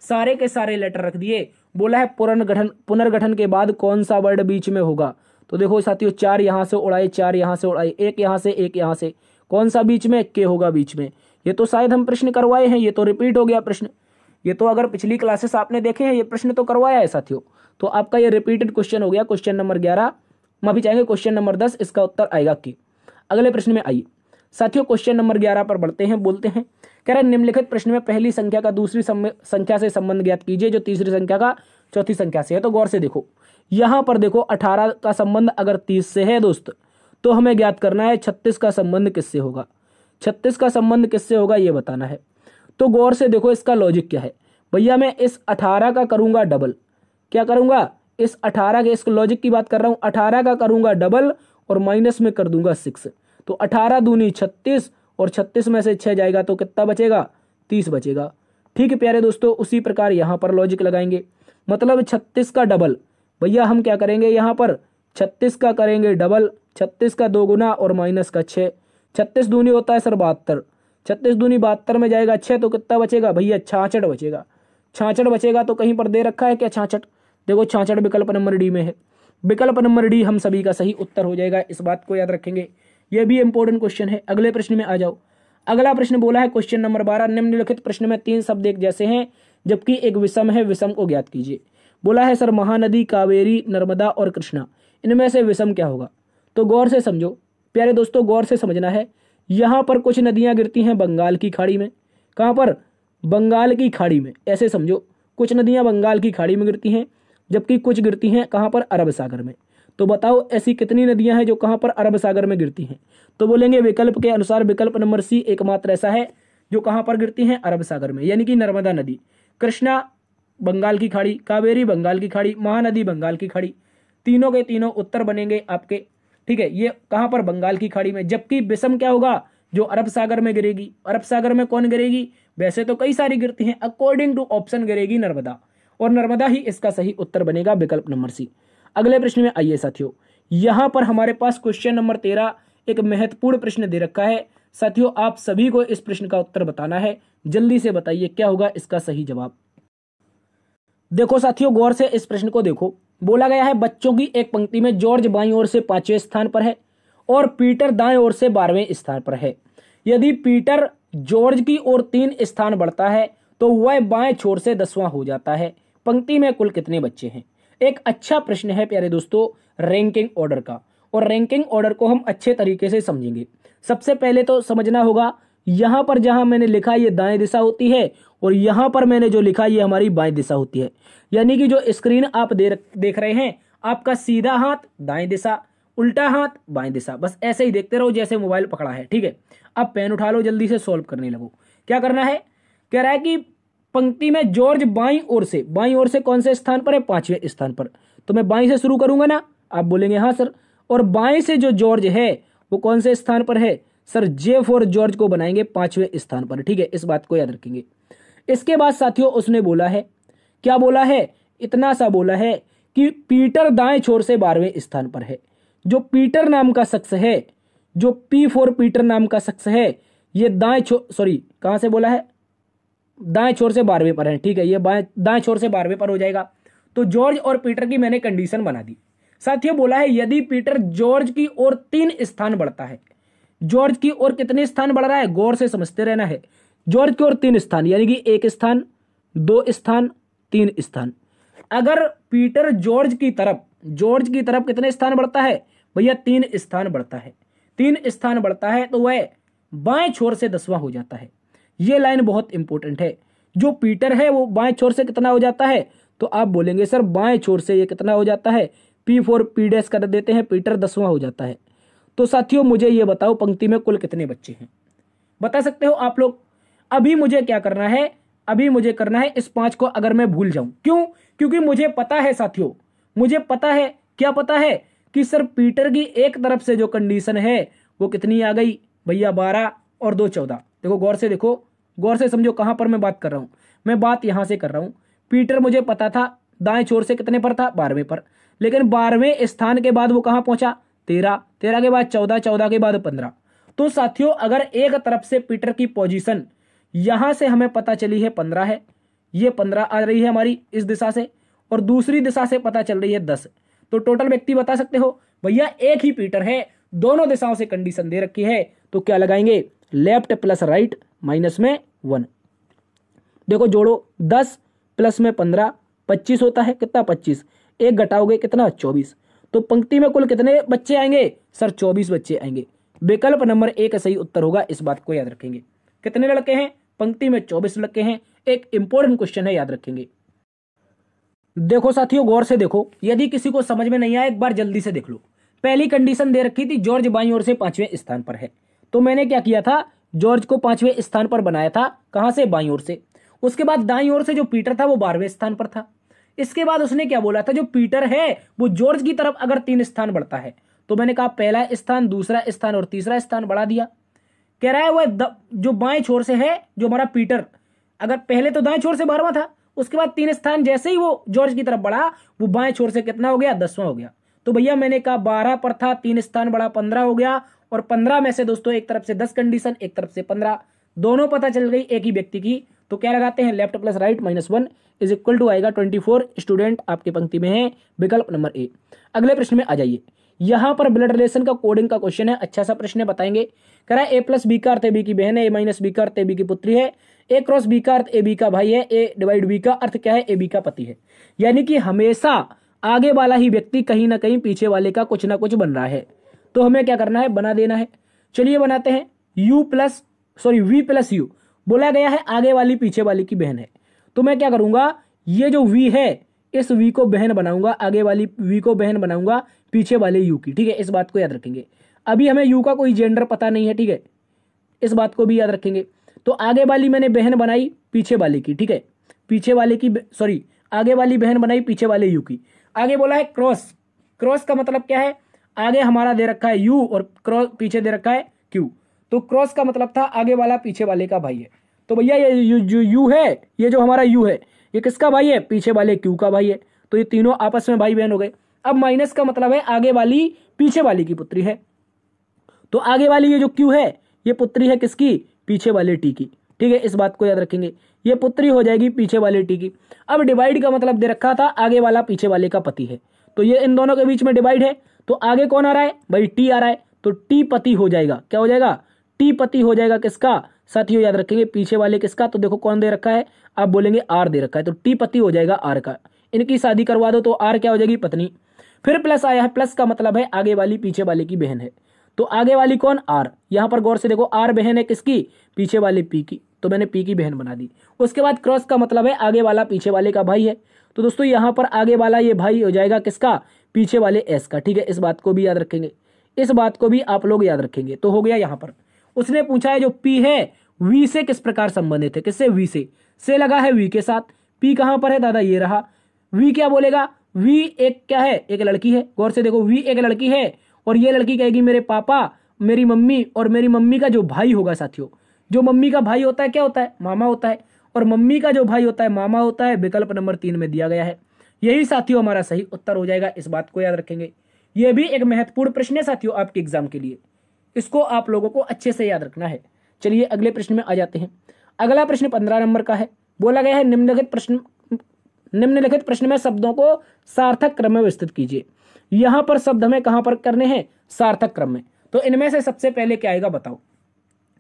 A: सारे के सारे लेटर रख दिए बोला है पुनर्गठन पुनर्गठन के बाद कौन सा वर्ड बीच में होगा तो देखो साथियों चार यहाँ से उड़ाए चार यहाँ से उड़ाए एक यहाँ से एक यहाँ से कौन सा बीच में के होगा बीच में ये तो शायद हम प्रश्न करवाए हैं ये तो रिपीट हो गया प्रश्न ये तो अगर पिछली क्लासेस आपने देखे हैं ये प्रश्न तो करवाया है साथियों तो आपका ये रिपीटेड क्वेश्चन हो गया क्वेश्चन नंबर ग्यारह भी चाहेंगे क्वेश्चन नंबर दस इसका उत्तर आएगा कि अगले प्रश्न में आइए साथियों क्वेश्चन नंबर ग्यारह पर बढ़ते हैं बोलते हैं कह रहे निम्नलिखित प्रश्न में पहली संख्या का दूसरी संख्या से संबंध ज्ञात कीजिए जो तीसरी संख्या का चौथी संख्या से है तो गौर से देखो यहाँ पर देखो अठारह का संबंध अगर तीस से है दोस्त तो हमें ज्ञात करना है छत्तीस का संबंध किससे होगा छत्तीस का संबंध किससे होगा ये बताना है तो गौर से देखो इसका लॉजिक क्या है भैया मैं इस अठारह का करूँगा डबल क्या करूँगा इस अठारह के इस लॉजिक की बात कर रहा हूँ अठारह का करूँगा डबल और माइनस में कर दूंगा सिक्स तो अठारह दूनी छत्तीस और छत्तीस में से छः जाएगा तो कितना बचेगा तीस बचेगा ठीक है प्यारे दोस्तों उसी प्रकार यहाँ पर लॉजिक लगाएंगे मतलब छत्तीस का डबल भैया हम क्या करेंगे यहाँ पर छत्तीस का करेंगे डबल छत्तीस का दो गुना और माइनस का छः छत्तीस दूनी होता है सर बहत्तर छत्तीस दूनी बहत्तर में जाएगा छः तो कितना बचेगा भैया छाछठ बचेगा छाछठ बचेगा तो कहीं पर दे रखा है क्या छाछठ देखो छाछठ विकल्प नंबर डी में है विकल्प नंबर डी हम सभी का सही उत्तर हो जाएगा इस बात को याद रखेंगे यह भी इंपॉर्टेंट क्वेश्चन है अगले प्रश्न में आ जाओ अगला प्रश्न बोला है क्वेश्चन नंबर बारह निम्नलिखित प्रश्न में तीन शब्द एक जैसे हैं जबकि एक विषम है विषम को ज्ञात कीजिए बोला है सर महानदी कावेरी नर्मदा और कृष्णा इनमें से विषम क्या होगा तो गौर से समझो प्यारे दोस्तों गौर से समझना है यहाँ पर कुछ नदियाँ गिरती हैं बंगाल की खाड़ी में कहाँ पर बंगाल की खाड़ी में ऐसे समझो कुछ नदियाँ बंगाल की खाड़ी में गिरती हैं जबकि कुछ गिरती हैं कहाँ पर अरब सागर में तो बताओ ऐसी कितनी नदियां हैं जो कहाँ पर अरब सागर में गिरती हैं तो बोलेंगे विकल्प के अनुसार विकल्प नंबर सी एकमात्र ऐसा है जो कहाँ पर गिरती हैं अरब सागर में यानी कि नर्मदा नदी कृष्णा बंगाल की खाड़ी कावेरी बंगाल की खाड़ी महानदी बंगाल की खाड़ी तीनों के तीनों उत्तर बनेंगे आपके ठीक है ये कहां पर बंगाल की खाड़ी में जबकि विषम क्या होगा जो अरब सागर में गिरेगी अरब सागर में कौन गिरेगी वैसे तो कई सारी गिरती हैं अकॉर्डिंग टू ऑप्शन गिरेगी नर्मदा और नर्मदा ही इसका सही उत्तर बनेगा विकल्प नंबर सी अगले प्रश्न में आइए साथियों यहां पर हमारे पास क्वेश्चन नंबर तेरह एक महत्वपूर्ण प्रश्न दे रखा है साथियों आप सभी को इस प्रश्न का उत्तर बताना है जल्दी से बताइए क्या होगा इसका सही जवाब देखो साथियों गौर से इस प्रश्न को देखो बोला गया है बच्चों की एक पंक्ति में जॉर्ज बाई ओर से पांचवें स्थान पर है और पीटर दाएं ओर से बारहवें स्थान पर है यदि पीटर जॉर्ज की ओर तीन स्थान बढ़ता है तो वह बाएं छोर से दसवां हो जाता है पंक्ति में कुल कितने बच्चे हैं एक अच्छा प्रश्न है प्यारे दोस्तों रैंकिंग ऑर्डर का और रैंकिंग ऑर्डर को हम अच्छे तरीके से समझेंगे सबसे पहले तो समझना होगा यहाँ पर जहाँ मैंने लिखा ये दाएं दिशा होती है और यहाँ पर मैंने जो लिखा ये हमारी बाएं दिशा होती है यानी कि जो स्क्रीन आप दे देख रहे हैं आपका सीधा हाथ दाएं दिशा उल्टा हाथ बाएं दिशा बस ऐसे ही देखते रहो जैसे मोबाइल पकड़ा है ठीक है अब पेन उठा लो जल्दी से सॉल्व करने लगो क्या करना है कह रहा है कि पंक्ति में जॉर्ज बाई ओर से बाई ओर से कौन से स्थान पर है पांचवें स्थान पर तो मैं बाई से शुरू करूंगा ना आप बोलेंगे हाँ सर और बाएं से जो जॉर्ज है वो कौन से स्थान पर है सर जे फोर जॉर्ज को बनाएंगे पांचवें स्थान पर ठीक है इस बात को याद रखेंगे इसके बाद साथियों उसने बोला है क्या बोला है इतना सा बोला है कि पीटर दाएं छोर से बारहवें स्थान पर है जो पीटर नाम का शख्स है जो पी फोर पीटर नाम का शख्स है ये दाएं छोर सॉरी कहां से बोला है दाएं छोर से बारहवें पर है ठीक है ये दाएं छोर से बारहवें पर हो जाएगा तो जॉर्ज और पीटर की मैंने कंडीशन बना दी साथियों बोला है यदि पीटर जॉर्ज की ओर तीन स्थान बढ़ता है जॉर्ज की ओर कितने स्थान बढ़ रहा है गौर से समझते रहना है जॉर्ज की ओर तीन स्थान यानी कि एक स्थान दो स्थान तीन स्थान अगर पीटर जॉर्ज की तरफ जॉर्ज की तरफ कितने स्थान बढ़ता है भैया तीन स्थान बढ़ता है तीन स्थान बढ़ता है तो वह बाएं छोर से दसवां हो जाता है यह लाइन बहुत इंपॉर्टेंट है जो पीटर है वो बाएं छोर से कितना हो जाता है तो आप बोलेंगे सर बाएं छोर से ये कितना हो जाता है पी फोर पी डेस कर देते हैं पीटर दसवां हो जाता है तो साथियों मुझे ये बताओ पंक्ति में कुल कितने बच्चे हैं बता सकते हो आप लोग अभी मुझे क्या करना है अभी मुझे करना है इस पांच को अगर मैं भूल जाऊं क्यों क्योंकि मुझे पता है साथियों मुझे पता है क्या पता है कि सर पीटर की एक तरफ से जो कंडीशन है वो कितनी आ गई भैया बारह और दो चौदह देखो गौर से देखो गौर से समझो कहां पर मैं बात कर रहा हूं मैं बात यहां से कर रहा हूँ पीटर मुझे पता था दाएं छोर से कितने पर था बारहवें पर लेकिन बारहवें स्थान के बाद वो कहां पहुंचा तेरह तेरह के बाद चौदह चौदह के बाद पंद्रह तो साथियों अगर एक तरफ से पीटर की पोजीशन यहां से हमें पता चली है पंद्रह है ये पंद्रह आ रही है हमारी इस दिशा से और दूसरी दिशा से पता चल रही है दस तो टोटल व्यक्ति बता सकते हो भैया एक ही पीटर है दोनों दिशाओं से कंडीशन दे रखी है तो क्या लगाएंगे लेफ्ट प्लस राइट माइनस में वन देखो जोड़ो दस प्लस में पंद्रह पच्चीस होता है कितना पच्चीस एक घटाओगे कितना चौबीस तो पंक्ति में कुल कितने बच्चे आएंगे सर चौबीस बच्चे आएंगे विकल्प नंबर एक सही उत्तर होगा इस बात को याद रखेंगे कितने लड़के हैं पंक्ति में चौबीस लड़के हैं एक इंपॉर्टेंट क्वेश्चन है याद रखेंगे देखो साथियों गौर से देखो यदि किसी को समझ में नहीं आया एक बार जल्दी से देख लो पहली कंडीशन दे रखी थी जॉर्ज बाई ओर से पांचवें स्थान पर है तो मैंने क्या किया था जॉर्ज को पांचवें स्थान पर बनाया था कहां से बाई ओर से उसके बाद दाई ओर से जो पीटर था वो बारहवें स्थान पर था इसके बाद उसने क्या बोला था जो पीटर है वो जॉर्ज की तरफ अगर तीन स्थान बढ़ता है तो मैंने कहा पहला स्थान दूसरा स्थान और तीसरा स्थान बढ़ा दिया कह रहा है वह जो बाएं छोर से है जो हमारा पीटर अगर पहले तो दाएं छोर से बारहवा था उसके बाद तीन स्थान जैसे ही वो जॉर्ज की तरफ बढ़ा वो बाएं छोर से कितना हो गया दसवां हो गया तो भैया मैंने कहा बारह पर था तीन स्थान बढ़ा पंद्रह हो गया और पंद्रह में से दोस्तों एक तरफ से दस कंडीशन एक तरफ से पंद्रह दोनों पता चल गई एक ही व्यक्ति की तो क्या लगाते हैं left plus right minus one is equal to आएगा ट्वेंटी फोर स्टूडेंट आपके पंक्ति में है विकल्प नंबर ए अगले प्रश्न में आ जाइए यहाँ पर ब्लड रिलेशन का कोडिंग का क्वेश्चन है अच्छा सा प्रश्न बताएंगे कह रहा है ए प्लस बी का अर्थ ए बी की बहन है ए माइनस बी का अर्थ ए बी की पुत्री है ए क्रॉस बी का अर्थ ए बी का भाई है ए डिवाइड बी का अर्थ क्या है ए बी का पति है यानी कि हमेशा आगे वाला ही व्यक्ति कहीं ना कहीं पीछे वाले का कुछ ना कुछ बन रहा है तो हमें क्या करना है बना देना है चलिए बनाते हैं U plus sorry V plus U बोला गया है आगे वाली पीछे वाली की बहन है तो मैं क्या करूंगा ये जो वी है इस वी को बहन बनाऊंगा आगे वाली वी को बहन बनाऊंगा पीछे वाले यू की ठीक है इस बात को याद रखेंगे अभी हमें यू का कोई जेंडर पता नहीं है ठीक है इस बात को भी याद रखेंगे तो आगे वाली मैंने बहन बनाई पीछे वाले की ठीक है पीछे वाले की सॉरी आगे वाली बहन बनाई पीछे वाले यू की आगे बोला है क्रॉस क्रॉस का मतलब क्या है आगे हमारा दे रखा है यू और क्रॉस पीछे दे रखा है क्यू तो क्रॉस का मतलब था आगे वाला पीछे वाले का भाई है तो भैया ये यू, यू है ये जो हमारा यू है ये किसका भाई है पीछे वाले क्यू का भाई है तो ये तीनों आपस में भाई बहन हो गए अब माइनस का मतलब है आगे वाली पीछे वाली की पुत्री है तो आगे वाली ये जो क्यू है ये पुत्री है किसकी पीछे वाले टी की ठीक है इस बात को याद रखेंगे ये पुत्री हो जाएगी पीछे वाले टी की अब डिवाइड का मतलब दे रखा था आगे वाला पीछे वाले का पति है तो ये इन दोनों के बीच में डिवाइड है तो आगे कौन आ रहा है भाई टी आ रहा है तो टी पति हो जाएगा क्या हो जाएगा टी पति हो जाएगा किसका साथियों याद रखेंगे पीछे वाले किसका तो देखो कौन दे रखा है आप बोलेंगे आर दे रखा है तो टी पति हो जाएगा आर का इनकी शादी करवा दो तो आर क्या हो जाएगी पत्नी फिर प्लस आया है प्लस का मतलब है आगे वाली पीछे वाले की बहन है तो आगे वाली कौन आर यहां पर गौर से देखो आर बहन है किसकी पीछे वाले पी की तो मैंने पी की बहन बना दी उसके बाद क्रॉस का मतलब है आगे वाला पीछे वाले का भाई है तो दोस्तों यहां पर आगे वाला ये भाई हो जाएगा किसका पीछे वाले एस का ठीक है इस बात को भी याद रखेंगे इस बात को भी आप लोग याद रखेंगे तो हो गया यहां पर उसने पूछा है जो पी है वी से किस प्रकार संबंधित है किससे वी से से लगा है वी के साथ पी कहां पर है दादा ये रहा वी क्या बोलेगा वी एक क्या है एक लड़की है गौर से देखो वी एक लड़की है और ये लड़की कहेगी मेरे पापा मेरी मम्मी और मेरी मम्मी का जो भाई होगा साथियों जो मम्मी का भाई होता है क्या होता है मामा होता है और मम्मी का जो भाई होता है मामा होता है विकल्प नंबर तीन में दिया गया है यही साथियों हमारा सही उत्तर हो जाएगा इस बात को याद रखेंगे ये भी एक महत्वपूर्ण प्रश्न है साथियों आपके एग्जाम के लिए इसको आप लोगों को अच्छे से याद रखना है चलिए अगले प्रश्न में आ जाते हैं अगला प्रश्न पंद्रह नंबर का है बोला गया है निम्नलिखित प्रश्न निम्नलिखित प्रश्न में शब्दों को सार्थक क्रम में विस्तृत कीजिए यहां पर शब्द हमें कहां पर करने हैं सार्थक क्रम में तो इनमें से सबसे पहले क्या आएगा बताओ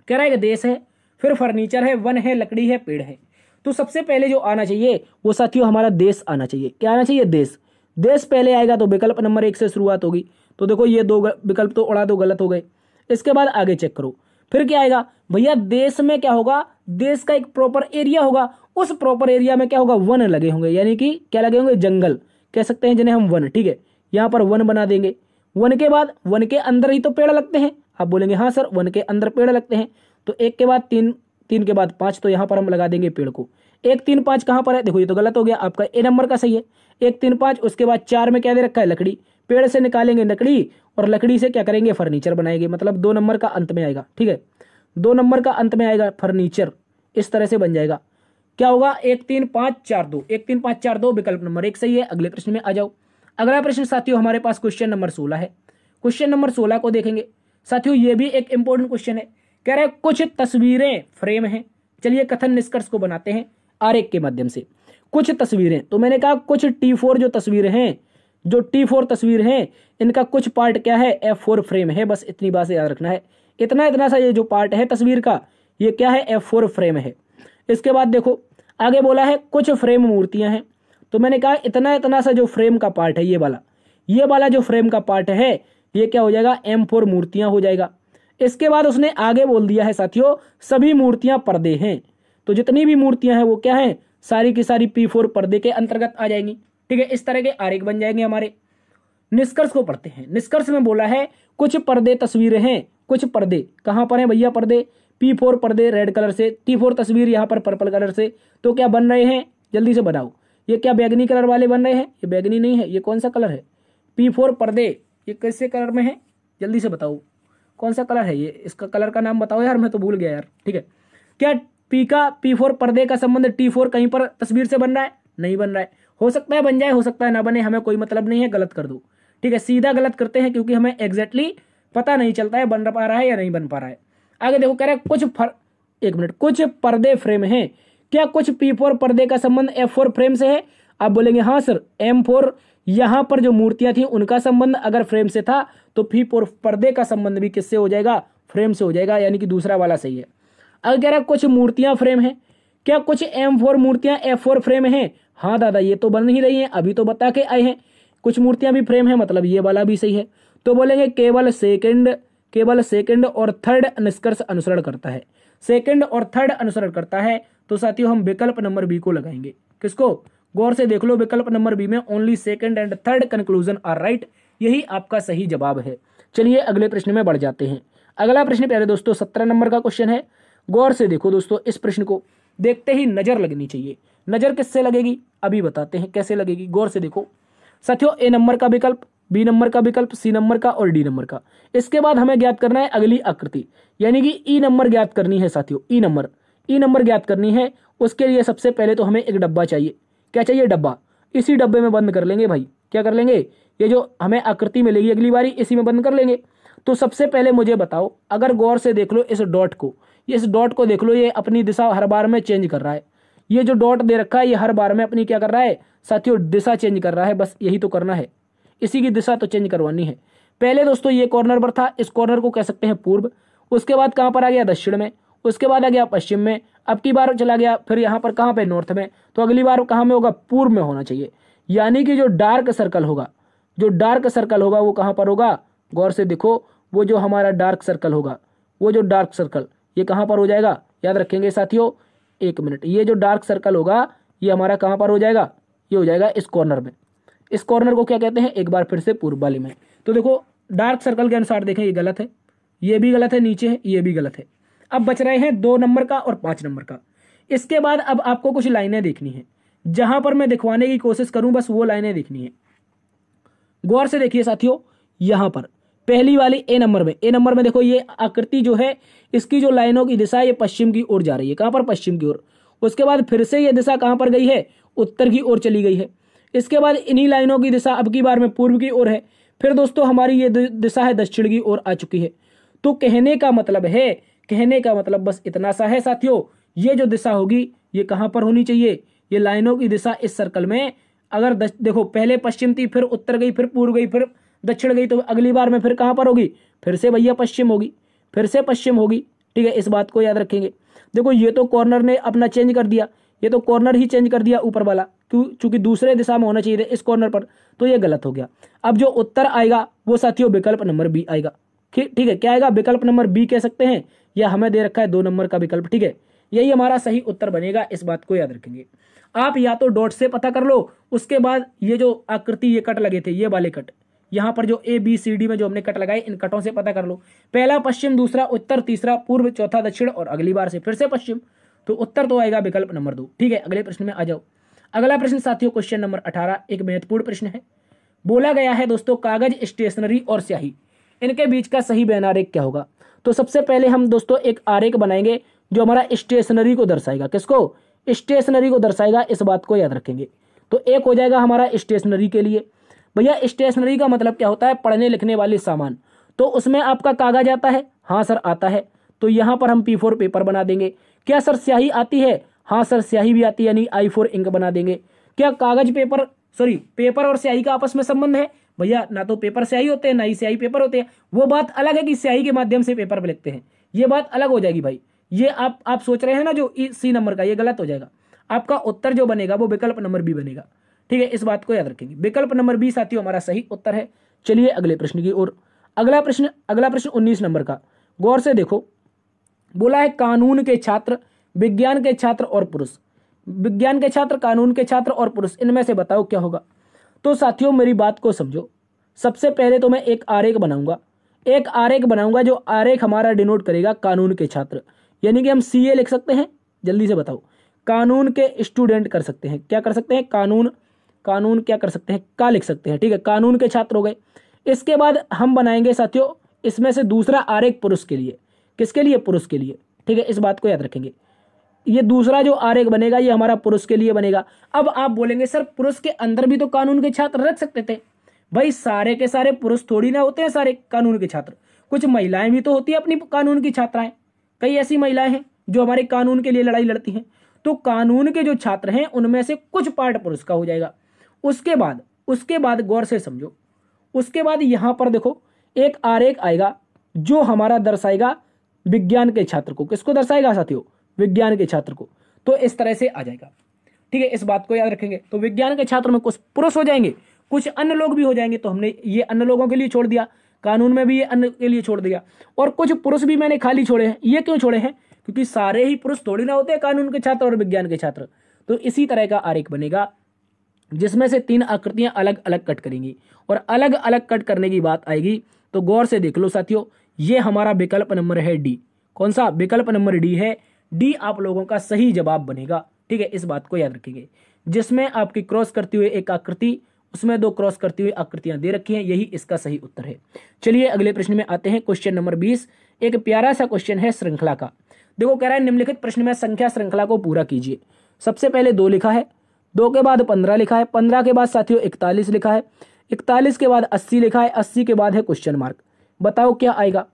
A: कह रहा है देश है फिर फर्नीचर है वन है लकड़ी है पेड़ है तो सबसे पहले जो आना चाहिए वो साथियों हमारा देश आना चाहिए क्या आना चाहिए देश देश पहले आएगा तो विकल्प नंबर एक से शुरुआत होगी तो देखो ये दो विकल्प तो उड़ा दो गलत हो गए इसके बाद आगे चेक करो फिर क्या आएगा भैया देश में क्या होगा देश का एक प्रॉपर एरिया होगा उस प्रॉपर एरिया में क्या होगा वन लगे होंगे यानी कि क्या लगे होंगे जंगल कह सकते हैं जिन्हें हम वन ठीक है यहाँ पर वन बना देंगे वन के बाद वन के अंदर ही तो पेड़ लगते हैं आप बोलेंगे हाँ सर वन के अंदर पेड़ लगते हैं तो एक के बाद तीन तीन के बाद पांच तो यहाँ पर हम लगा देंगे पेड़ को एक तीन पाँच कहाँ पर है देखो ये तो गलत हो गया आपका ए नंबर का सही है एक तीन पाँच उसके बाद चार में क्या दे रखा है लकड़ी पेड़ से निकालेंगे लकड़ी और लकड़ी से क्या करेंगे फर्नीचर बनाएंगे मतलब दो नंबर का अंत में आएगा ठीक है दो नंबर का अंत में आएगा फर्नीचर इस तरह से बन जाएगा क्या होगा एक तीन पाँच चार दो एक तीन पाँच चार दो विकल्प नंबर एक सही है अगले प्रश्न में आ जाओ अगला प्रश्न साथियों हमारे पास क्वेश्चन नंबर सोलह है क्वेश्चन नंबर सोलह को देखेंगे साथियों ये भी एक इंपॉर्टेंट क्वेश्चन है कह रहे कुछ तस्वीरें फ्रेम हैं चलिए कथन निष्कर्ष को बनाते हैं आरेख के माध्यम से कुछ तस्वीरें तो मैंने कहा कुछ टी फोर जो तस्वीरें हैं जो टी फोर तस्वीर है इनका कुछ पार्ट क्या है एफ फोर फ्रेम है बस इतनी बात से याद रखना है इतना इतना सा ये जो पार्ट है तस्वीर का ये क्या है एफ फोर फ्रेम है इसके बाद देखो आगे बोला है कुछ फ्रेम मूर्तियां हैं तो मैंने कहा इतना इतना सा जो फ्रेम का पार्ट है ये वाला ये वाला जो फ्रेम का पार्ट है ये क्या हो जाएगा एम फोर मूर्तियां हो जाएगा इसके बाद उसने आगे बोल दिया है साथियों सभी मूर्तियां पर्दे हैं तो जितनी भी मूर्तियां हैं वो क्या है सारी की सारी पी फोर पर्दे के अंतर्गत आ जाएंगी ठीक है इस तरह के आरेख बन जाएंगे हमारे निष्कर्ष को पढ़ते हैं निष्कर्ष में बोला है कुछ पर्दे तस्वीरें हैं कुछ पर्दे कहाँ पर हैं भैया पर्दे पी फोर पर्दे रेड कलर से टी फोर तस्वीर यहाँ पर पर्पल कलर से तो क्या बन रहे हैं जल्दी से बनाओ ये क्या बैगनी कलर वाले बन रहे हैं ये बैगनी नहीं है ये कौन सा कलर है पी फोर पर्दे ये कैसे कलर में है जल्दी से बताओ कौन सा कलर है ये इसका कलर का नाम बताओ यार मैं तो भूल गया यार ठीक है क्या पी का पी फोर पर्दे का संबंध टी फोर कहीं पर तस्वीर से बन रहा है नहीं बन रहा है हो सकता है बन जाए हो सकता है ना बने हमें कोई मतलब नहीं है गलत कर दो ठीक है सीधा गलत करते हैं क्योंकि हमें एग्जैक्टली पता नहीं चलता है बन पा रहा है या नहीं बन पा रहा है आगे देखो कह रहे हैं कुछ फर एक मिनट कुछ पर्दे फ्रेम हैं क्या कुछ पी फोर पर्दे का संबंध एफ फोर फ्रेम से है आप बोलेंगे हाँ सर एम फोर यहां पर जो मूर्तियां थी उनका संबंध अगर फ्रेम से था तो फी फोर पर्दे का संबंध भी किससे हो जाएगा फ्रेम से हो जाएगा यानी कि दूसरा वाला सही है अगर कह रहा कुछ मूर्तियां फ्रेम है क्या कुछ एम फोर मूर्तियां एफ फोर फ्रेम हैं हाँ दादा ये तो बन ही रही हैं अभी तो बता के आए हैं कुछ मूर्तियाँ भी फ्रेम है मतलब ये वाला भी सही है तो बोलेंगे केवल सेकेंड केवल सेकेंड और थर्ड निष्कर्ष अनुसरण करता है सेकेंड और थर्ड अनुसरण करता है तो साथियों हम विकल्प नंबर बी को लगाएंगे किसको गौर से देख लो विकल्प नंबर बी में only second and third conclusion are right यही आपका सही जवाब है चलिए अगले प्रश्न में बढ़ जाते हैं अगला प्रश्न प्यारे दोस्तों सत्रह नंबर का क्वेश्चन है गौर से देखो दोस्तों इस प्रश्न को देखते ही नज़र लगनी चाहिए नज़र किससे लगेगी अभी बताते हैं कैसे लगेगी गौर से देखो साथियों ए नंबर का विकल्प बी नंबर का विकल्प सी नंबर का और डी नंबर का इसके बाद हमें ज्ञात करना है अगली आकृति यानी कि ई e नंबर ज्ञात करनी है साथियों ई नंबर ई नंबर ज्ञात करनी है उसके लिए सबसे पहले तो हमें एक डब्बा चाहिए क्या चाहिए डब्बा इसी डब्बे में बंद कर लेंगे भाई क्या कर लेंगे ये जो हमें आकृति मिलेगी अगली बारी इसी में बंद कर लेंगे तो सबसे पहले मुझे बताओ अगर गौर से देख लो इस डॉट को ये इस डॉट को देख लो ये अपनी दिशा हर बार में चेंज कर रहा है ये जो डॉट दे रखा है ये हर बार में अपनी क्या कर रहा है साथियों दिशा चेंज कर रहा है बस यही तो करना है इसी की दिशा तो चेंज करवानी है पहले दोस्तों ये कॉर्नर पर था इस कॉर्नर को कह सकते हैं पूर्व उसके बाद कहाँ पर आ गया दक्षिण में उसके बाद आ गया पश्चिम में अब की बार चला गया फिर यहाँ पर कहाँ पे नॉर्थ में तो अगली बार कहाँ में होगा पूर्व में होना चाहिए यानी कि जो डार्क सर्कल होगा जो डार्क सर्कल होगा वो कहाँ पर होगा गौर से देखो वो जो हमारा डार्क सर्कल होगा वो जो डार्क सर्कल ये कहाँ पर हो जाएगा याद रखेंगे साथियों एक मिनट ये जो डार्क सर्कल होगा ये हमारा कहाँ पर हो जाएगा ये हो जाएगा इस कॉर्नर में इस कॉर्नर को क्या कहते हैं एक बार फिर से पूर्व वाली में तो देखो डार्क सर्कल के अनुसार देखें ये गलत है ये भी गलत है नीचे है ये भी गलत है अब बच रहे हैं दो नंबर का और पाँच नंबर का इसके बाद अब आपको कुछ लाइनें देखनी है जहां पर मैं दिखवाने की कोशिश करूं बस वो लाइनें देखनी है गौर से देखिए साथियों यहां पर पहली वाली ए नंबर में ए नंबर में देखो ये आकृति जो है इसकी जो लाइनों की दिशा ये पश्चिम की ओर जा रही है कहाँ पर पश्चिम की ओर उसके बाद फिर से ये दिशा कहाँ पर गई है उत्तर की ओर चली गई है इसके बाद इन्हीं लाइनों की दिशा अब की बार में पूर्व की ओर है फिर दोस्तों हमारी ये दिशा है दक्षिण की ओर आ चुकी है तो कहने का मतलब है कहने का मतलब बस इतना सा है साथियों ये जो दिशा होगी ये कहाँ पर होनी चाहिए ये लाइनों की दिशा इस सर्कल में अगर देखो पहले पश्चिम थी फिर उत्तर गई फिर पूर्व गई फिर दक्षिण गई तो अगली बार में फिर कहाँ पर होगी फिर से भैया पश्चिम होगी फिर से पश्चिम होगी ठीक है इस बात को याद रखेंगे देखो ये तो कॉर्नर ने अपना चेंज कर दिया ये तो कॉर्नर ही चेंज कर दिया ऊपर वाला क्यों चूंकि दूसरे दिशा में होना चाहिए इस कॉर्नर पर तो ये गलत हो गया अब जो उत्तर आएगा वो साथियों विकल्प नंबर बी आएगा ठीक है क्या आएगा विकल्प नंबर बी कह सकते हैं या हमें दे रखा है दो नंबर का विकल्प ठीक है यही हमारा सही उत्तर बनेगा इस बात को याद रखेंगे आप या तो डॉट से पता कर लो उसके बाद ये जो आकृति ये कट लगे थे ये वाले कट यहाँ पर जो ए बी सी डी में जो हमने कट लगाए इन कटों से पता कर लो पहला पश्चिम दूसरा उत्तर तीसरा पूर्व चौथा दक्षिण और अगली बार से फिर से पश्चिम तो उत्तर तो आएगा विकल्प नंबर दो ठीक है अगले प्रश्न में आ जाओ अगला प्रश्न साथियों क्वेश्चन नंबर अठारह एक महत्वपूर्ण प्रश्न है बोला गया है दोस्तों कागज स्टेशनरी और स्याही इनके बीच का सही बयान आरेख क्या होगा तो सबसे पहले हम दोस्तों एक आरेख बनाएंगे जो हमारा स्टेशनरी को दर्शाएगा किसको स्टेशनरी को दर्शाएगा इस बात को याद रखेंगे तो एक हो जाएगा हमारा स्टेशनरी के लिए भैया स्टेशनरी का मतलब क्या होता है पढ़ने लिखने वाले सामान तो उसमें आपका कागज आता है हाँ सर आता है तो यहाँ पर हम पी फोर पेपर बना देंगे क्या सर स्याही आती है हाँ सर स्याही भी आती है यानी आई फोर इंक बना देंगे क्या कागज पेपर सॉरी पेपर और स्याही का आपस में संबंध है भैया ना तो पेपर स्याही होते हैं ना ही स्याही पेपर होते हैं वो बात अलग है कि स्याही के माध्यम से पेपर पर लिखते हैं ये बात अलग हो जाएगी भाई ये आप आप सोच रहे हैं ना जो सी नंबर का ये गलत हो जाएगा आपका उत्तर जो बनेगा वो विकल्प नंबर बी बनेगा ठीक है इस बात को याद रखेंगे विकल्प नंबर बी साथियों हमारा सही उत्तर है चलिए अगले प्रश्न की ओर अगला प्रश्न अगला प्रश्न उन्नीस नंबर का गौर से देखो बोला है कानून के छात्र विज्ञान के छात्र और पुरुष विज्ञान के छात्र कानून के छात्र और पुरुष इनमें से बताओ क्या होगा तो साथियों मेरी बात को समझो सबसे पहले तो मैं एक आरेख बनाऊंगा एक आरेख बनाऊंगा जो आरेख हमारा डिनोट करेगा कानून के छात्र यानी कि हम सी लिख सकते हैं जल्दी से बताओ कानून के स्टूडेंट कर सकते हैं क्या कर सकते हैं कानून कानून क्या कर सकते हैं का लिख सकते हैं ठीक है कानून के छात्र हो गए इसके बाद हम बनाएंगे साथियों इसमें से दूसरा एक पुरुष के लिए किसके लिए पुरुष के लिए ठीक है इस बात को याद रखेंगे ये दूसरा जो एक बनेगा ये हमारा पुरुष के लिए बनेगा अब आप बोलेंगे सर पुरुष के अंदर भी तो कानून के छात्र रख सकते थे भाई सारे के सारे पुरुष थोड़ी ना होते हैं सारे कानून के छात्र कुछ महिलाएं भी तो होती है अपनी कानून की छात्राएं कई ऐसी महिलाएं हैं जो हमारे कानून के लिए लड़ाई लड़ती हैं तो कानून के जो छात्र हैं उनमें से कुछ पार्ट पुरुष का हो जाएगा उसके बाद उसके बाद गौर से समझो उसके बाद यहां पर देखो एक आरेख आएगा जो हमारा दर्शाएगा विज्ञान के छात्र को किसको दर्शाएगा साथियों विज्ञान के छात्र को तो इस तरह से आ जाएगा ठीक है इस बात को याद रखेंगे तो विज्ञान के छात्र में कुछ पुरुष हो जाएंगे कुछ अन्य लोग भी हो जाएंगे तो हमने ये अन्य लोगों के लिए छोड़ दिया कानून में भी ये अन्य के लिए छोड़ दिया और कुछ पुरुष भी मैंने खाली छोड़े हैं ये क्यों छोड़े हैं क्योंकि सारे ही पुरुष थोड़ी ना होते कानून के छात्र और विज्ञान के छात्र तो इसी तरह का आरेख बनेगा जिसमें से तीन आकृतियां अलग अलग कट करेंगी और अलग अलग कट करने की बात आएगी तो गौर से देख लो साथियों ये हमारा विकल्प नंबर है डी कौन सा विकल्प नंबर डी है डी आप लोगों का सही जवाब बनेगा ठीक है इस बात को याद रखेंगे जिसमें आपकी क्रॉस करती हुई एक आकृति उसमें दो क्रॉस करती हुई आकृतियां दे रखी हैं यही इसका सही उत्तर है चलिए अगले प्रश्न में आते हैं क्वेश्चन नंबर बीस एक प्यारा सा क्वेश्चन है श्रृंखला का देखो कह रहा है निम्नलिखित प्रश्न में संख्या श्रृंखला को पूरा कीजिए सबसे पहले दो लिखा है दो के बाद पंद्रह लिखा है पंद्रह के बाद साथियों इकतालीस लिखा है इकतालीस के बाद अस्सी लिखा है अस्सी के बाद है क्वेश्चन मार्क बताओ क्या आएगा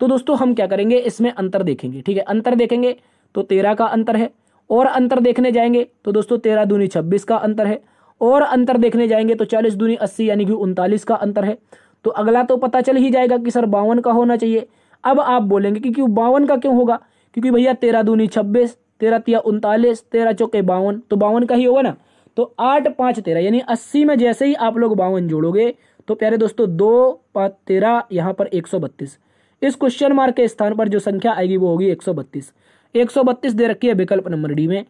A: तो दोस्तों हम क्या करेंगे इसमें अंतर देखेंगे ठीक है अंतर देखेंगे तो तेरह का अंतर है और अंतर देखने जाएंगे तो दोस्तों तेरह दूनी छब्बीस का अंतर है और अंतर देखने जाएंगे तो चालीस दूनी अस्सी यानी कि उनतालीस का अंतर है तो अगला तो पता चल ही जाएगा कि सर बावन का होना चाहिए अब आप बोलेंगे कि क्यों बावन का क्यों होगा क्योंकि भैया तेरह दूनी छब्बीस तेरह तिया उनतालीस तेरह चौके बावन तो बावन का ही होगा ना तो आठ पाँच तेरह यानी अस्सी में जैसे ही आप लोग बावन जोड़ोगे तो प्यारे दोस्तों दो पाँच तेरह यहाँ पर एक सौ बत्तीस इस क्वेश्चन मार्क के स्थान पर जो संख्या आएगी वो होगी एक सौ बत्तीस एक सौ बत्तीस दे रखी है विकल्प नंबर डी में